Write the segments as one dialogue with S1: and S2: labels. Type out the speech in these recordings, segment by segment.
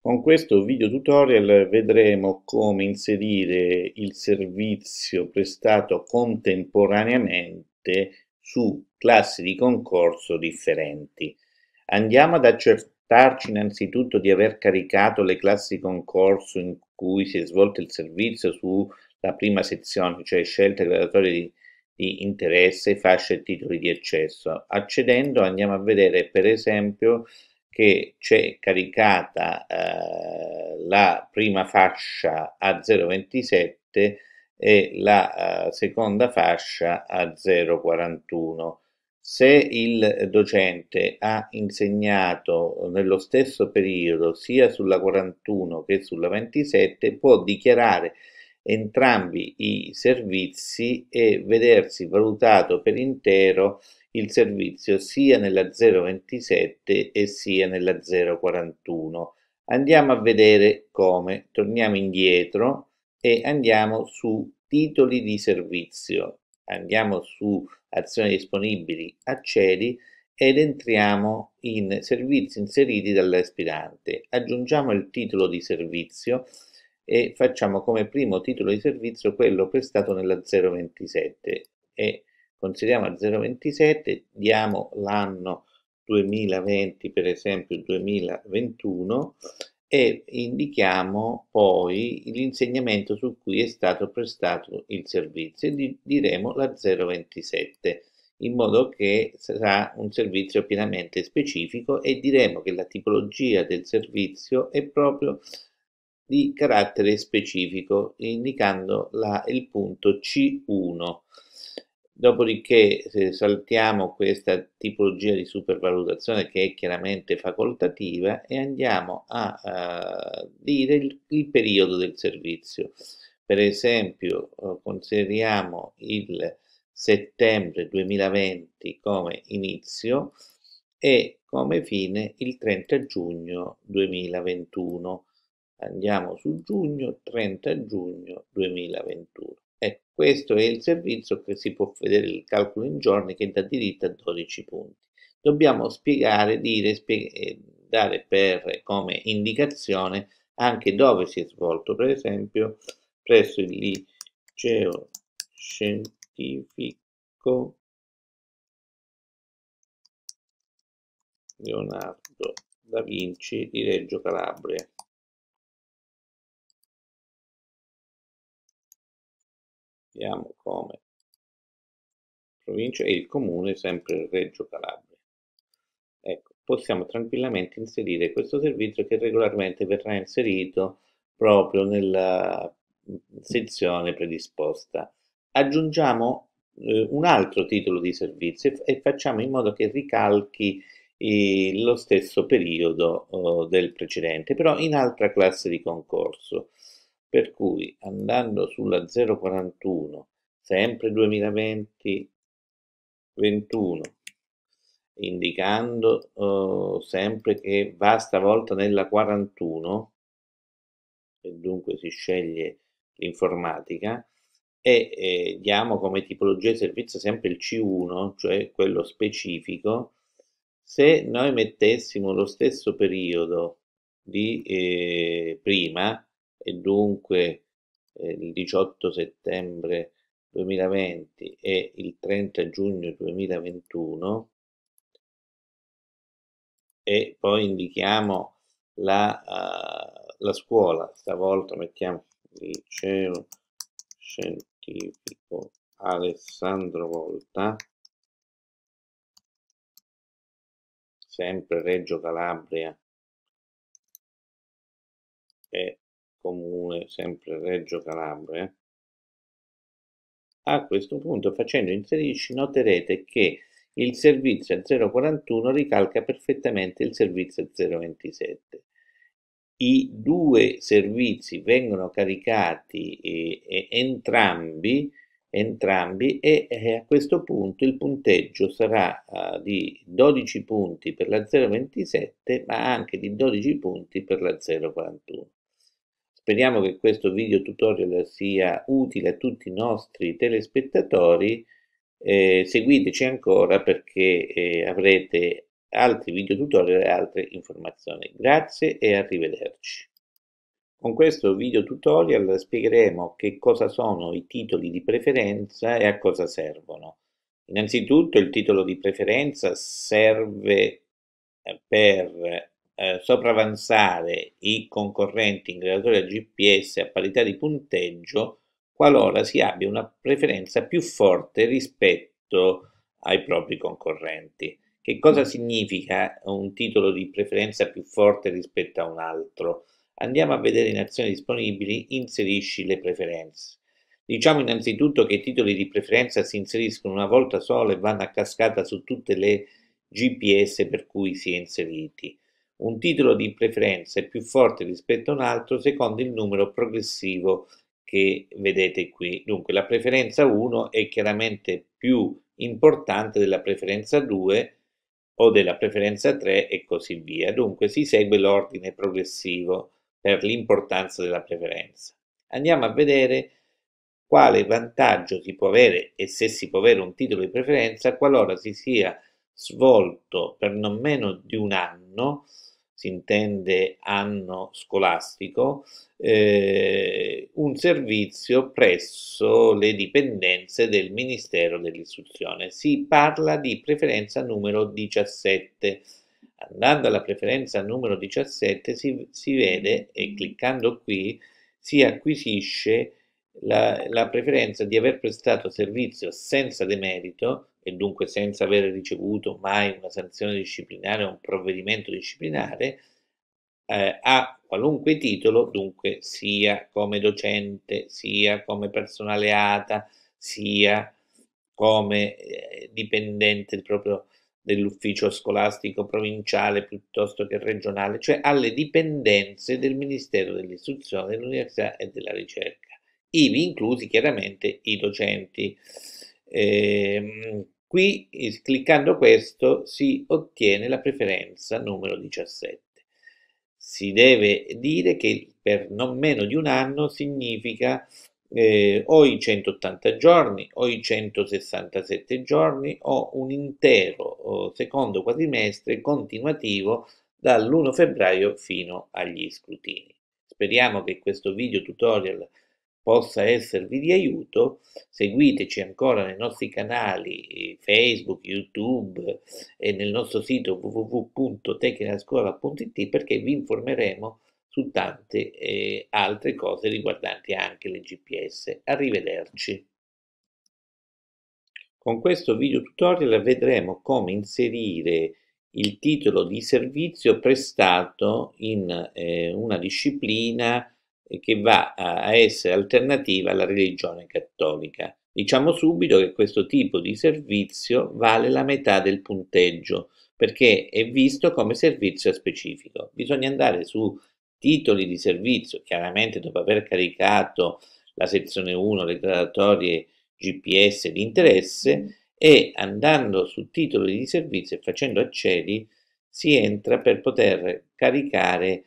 S1: Con questo video tutorial vedremo come inserire il servizio prestato contemporaneamente su classi di concorso differenti. Andiamo ad accertarci innanzitutto di aver caricato le classi di concorso in cui si è svolto il servizio sulla prima sezione, cioè scelte gradatorie di, di interesse, fasce e titoli di accesso. Accedendo andiamo a vedere per esempio che c'è caricata eh, la prima fascia a 0,27 e la eh, seconda fascia a 0,41. Se il docente ha insegnato nello stesso periodo sia sulla 41 che sulla 27 può dichiarare entrambi i servizi e vedersi valutato per intero il servizio sia nella 027 e sia nella 041. Andiamo a vedere come. Torniamo indietro e andiamo su titoli di servizio. Andiamo su azioni disponibili, accedi ed entriamo in servizi inseriti dall'aspirante. Aggiungiamo il titolo di servizio e facciamo come primo titolo di servizio quello prestato nella 027 e consideriamo a 0,27, diamo l'anno 2020 per esempio 2021 e indichiamo poi l'insegnamento su cui è stato prestato il servizio e diremo la 027 in modo che sarà un servizio pienamente specifico e diremo che la tipologia del servizio è proprio di carattere specifico indicando la, il punto C1 Dopodiché se saltiamo questa tipologia di supervalutazione che è chiaramente facoltativa e andiamo a, uh, dire il, il, periodo del servizio. Per esempio eh, consideriamo il settembre 2020 come inizio e come fine il 30 giugno 2021. Andiamo su giugno, 30 giugno 2021. Questo è il servizio che si può vedere il calcolo in giorni che da diritto a 12 punti. Dobbiamo spiegare, dire, spiegare, eh, dare per, come indicazione anche dove si è svolto, per esempio
S2: presso il liceo scientifico Leonardo da Vinci di Reggio Calabria. abbiamo come provincia e il comune sempre Reggio Calabria. Ecco, possiamo tranquillamente
S1: inserire questo servizio che regolarmente verrà inserito proprio nella mm, sezione predisposta. Aggiungiamo eh, un altro titolo di servizio e facciamo in modo che ricalchi eh, lo stesso periodo eh, del precedente, però in altra classe di concorso. Per cui andando sulla 041, sempre 2020, 21, indicando eh, sempre che va stavolta nella 41, e dunque si sceglie l'informatica, e eh, diamo come tipologia di servizio sempre il C1, cioè quello specifico, se noi mettessimo lo stesso periodo di eh, prima, e dunque eh, il 18 settembre 2020 e il 30 giugno 2021 e poi indichiamo la, uh, la scuola, stavolta mettiamo
S2: liceo scientifico Alessandro Volta, sempre Reggio Calabria e comune, sempre Reggio Calabria, a questo punto facendo inserisci
S1: noterete che il servizio 041 ricalca perfettamente il servizio 027. I due servizi vengono caricati e, e entrambi, entrambi e, e, a questo punto il punteggio sarà uh, di 12 punti per la 027 ma anche di 12 punti per la 041. Speriamo che questo video tutorial sia utile a tutti i nostri telespettatori. Eh, seguiteci ancora perché eh, avrete altri video tutorial e altre informazioni. Grazie e arrivederci. Con questo video tutorial spiegheremo che cosa sono i titoli di preferenza e a cosa servono. Innanzitutto il titolo di preferenza serve per eh, sopravanzare i concorrenti in graduatoria GPS a parità di punteggio qualora si abbia una preferenza più forte rispetto ai propri concorrenti. Che cosa significa un titolo di preferenza più forte rispetto a un altro? Andiamo a vedere in azioni disponibili, inserisci le preferenze. Diciamo innanzitutto che i titoli di preferenza si inseriscono una volta sola e vanno a cascata su tutte le GPS per cui si è inseriti un titolo di preferenza è più forte rispetto a un altro secondo il numero progressivo che vedete qui. Dunque la preferenza 1 è chiaramente più importante della preferenza 2 o della preferenza 3 e così via. Dunque si segue l'ordine progressivo per l'importanza della preferenza. Andiamo a vedere quale vantaggio si può avere e se si può avere un titolo di preferenza qualora si sia svolto per non meno di un anno si intende anno scolastico, eh, un servizio presso le dipendenze del Ministero dell'Istruzione. Si parla di preferenza numero 17. Andando alla preferenza numero 17 si, si vede e cliccando qui si acquisisce la, la preferenza di aver prestato servizio senza demerito e dunque senza aver ricevuto mai una sanzione disciplinare o un provvedimento disciplinare, eh, a qualunque titolo, dunque sia come docente, sia come personale ATA, sia come eh, dipendente proprio dell'ufficio scolastico provinciale piuttosto che regionale, cioè alle dipendenze del Ministero dell'Istruzione, dell'Università e della Ricerca, ivi inclusi chiaramente i docenti. Eh, Qui, cliccando questo, si ottiene la preferenza numero 17. Si deve dire che per non meno di un anno significa eh, o i 180 giorni o i 167 giorni o un intero secondo quadrimestre continuativo dall'1 febbraio fino agli scrutini. Speriamo che questo video tutorial possa esservi di aiuto, seguiteci ancora nei nostri canali eh, Facebook, YouTube e eh, nel nostro sito www.tecnicascuola.it perché vi informeremo su tante eh, altre cose riguardanti anche le GPS. Arrivederci. Con questo video tutorial vedremo come inserire il titolo di servizio prestato in eh, una disciplina che va a essere alternativa alla religione cattolica. Diciamo subito che questo tipo di servizio vale la metà del punteggio perché è visto come servizio specifico. Bisogna andare su titoli di servizio, chiaramente dopo aver caricato la sezione 1, le gradatorie GPS di interesse mm. e andando su titoli di servizio e facendo accedi si entra per poter caricare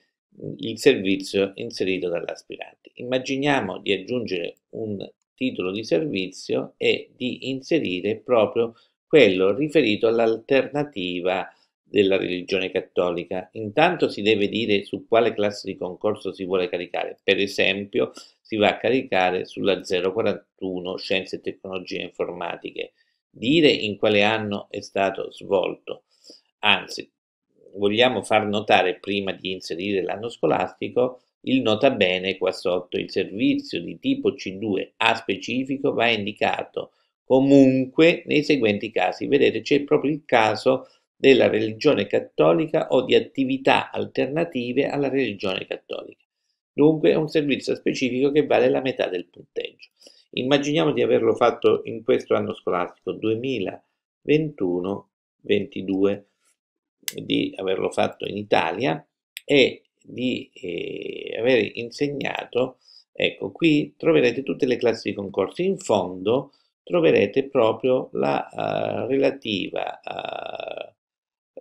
S1: il servizio inserito dall'aspirante. Immaginiamo di aggiungere un titolo di servizio e di inserire proprio quello riferito all'alternativa della religione cattolica. Intanto si deve dire su quale classe di concorso si vuole caricare. Per esempio, si va a caricare sulla 041 Scienze e Tecnologie Informatiche. Dire in quale anno è stato svolto. Anzi, vogliamo far notare prima di inserire l'anno scolastico il nota bene qua sotto, il servizio di tipo C2 A specifico va indicato comunque nei seguenti casi. Vedete c'è proprio il caso della religione cattolica o di attività alternative alla religione cattolica. Dunque è un servizio specifico che vale la metà del punteggio. Immaginiamo di averlo fatto in questo anno scolastico 2021-22 di averlo fatto in Italia e di eh, aver insegnato, ecco qui troverete tutte le classi di concorso, in fondo troverete proprio la uh, relativa uh,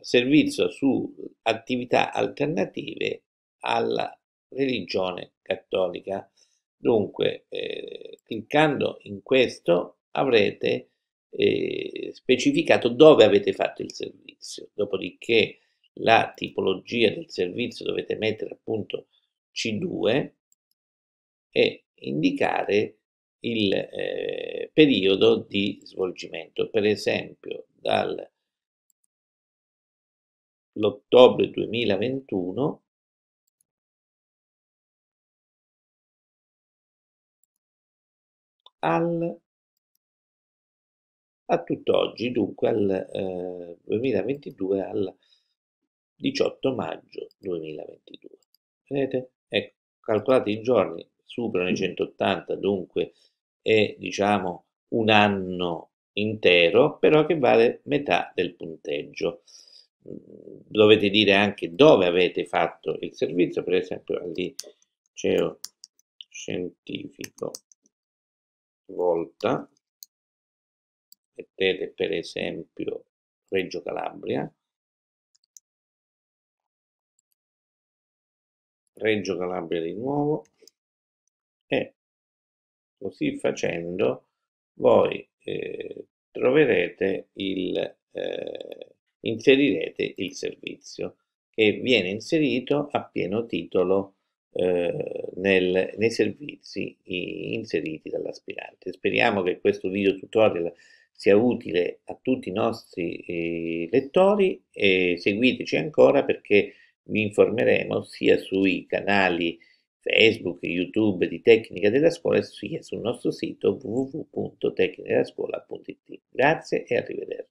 S1: servizio su attività alternative alla religione cattolica. Dunque, eh, cliccando in questo avrete eh, specificato dove avete fatto il servizio, dopodiché la tipologia del servizio dovete mettere appunto C2 e indicare il eh, periodo di svolgimento, per
S2: esempio dall'ottobre 2021 al a tutt'oggi, dunque al eh, 2022, al 18 maggio
S1: 2022. Vedete? Ecco, calcolate i giorni, superano i 180, mm. dunque è diciamo un anno intero, però che vale metà del punteggio. Mm, dovete dire anche dove avete fatto il servizio, per esempio al liceo scientifico
S2: Volta e per esempio Reggio Calabria, Reggio Calabria di nuovo e così facendo voi eh, troverete
S1: il eh, inserirete il servizio che viene inserito a pieno titolo eh, nel, nei servizi inseriti dall'aspirante. Speriamo che questo video tutorial sia utile a tutti i nostri eh, lettori e seguiteci ancora perché vi informeremo sia sui canali Facebook YouTube di Tecnica della
S2: Scuola sia sul nostro sito www.tecnicadellascuola.it. Grazie e arrivederci.